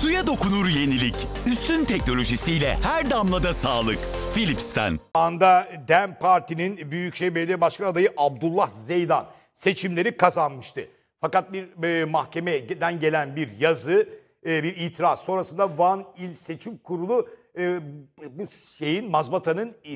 Suya dokunur yenilik. Üstün teknolojisiyle her damlada sağlık. Philips'ten. Anda DEM Parti'nin Büyükşehir Belediye Başkanı adayı Abdullah Zeydan seçimleri kazanmıştı. Fakat bir e, mahkemeden gelen bir yazı, e, bir itiraz. Sonrasında Van İl Seçim Kurulu e, bu şeyin mazbatanın e,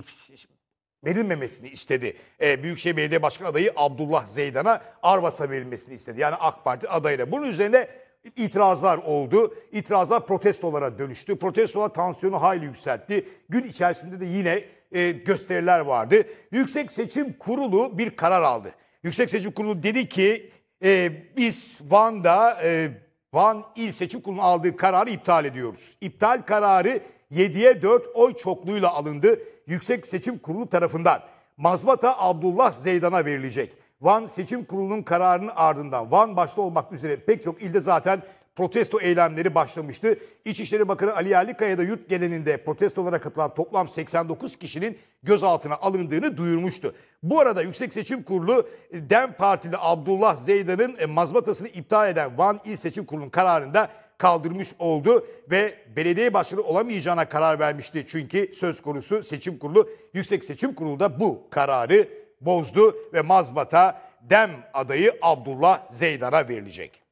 verilmemesini istedi. E, Büyükşehir Belediye Başkanı adayı Abdullah Zeydan'a Arvas'a verilmesini istedi. Yani AK Parti adayıyla Bunun üzerine itirazlar oldu. İtirazlar protestolara dönüştü. Protestolar tansiyonu hayli yükseltti. Gün içerisinde de yine e, gösteriler vardı. Yüksek Seçim Kurulu bir karar aldı. Yüksek Seçim Kurulu dedi ki e, biz Van'da e, Van İl Seçim Kurulu'nun aldığı kararı iptal ediyoruz. İptal kararı 7'ye 4 oy çokluğuyla alındı. Yüksek Seçim Kurulu tarafından. Mazbata Abdullah Zeydan'a verilecek. Van Seçim Kurulu'nun kararının ardından Van başta olmak üzere pek çok ilde zaten protesto eylemleri başlamıştı. İçişleri Bakanı Ali Yerlikaya da yurt geleninde protestolara katılan toplam 89 kişinin gözaltına alındığını duyurmuştu. Bu arada Yüksek Seçim Kurulu e, DEM Partili Abdullah Zeydan'ın e, mazbatasını iptal eden Van İl Seçim Kurulu'nun kararında kaldırmış oldu ve belediye başkanı olamayacağına karar vermişti. Çünkü söz konusu seçim kurulu, yüksek seçim kurulu da bu kararı bozdu ve mazbata dem adayı Abdullah Zeydan'a verilecek.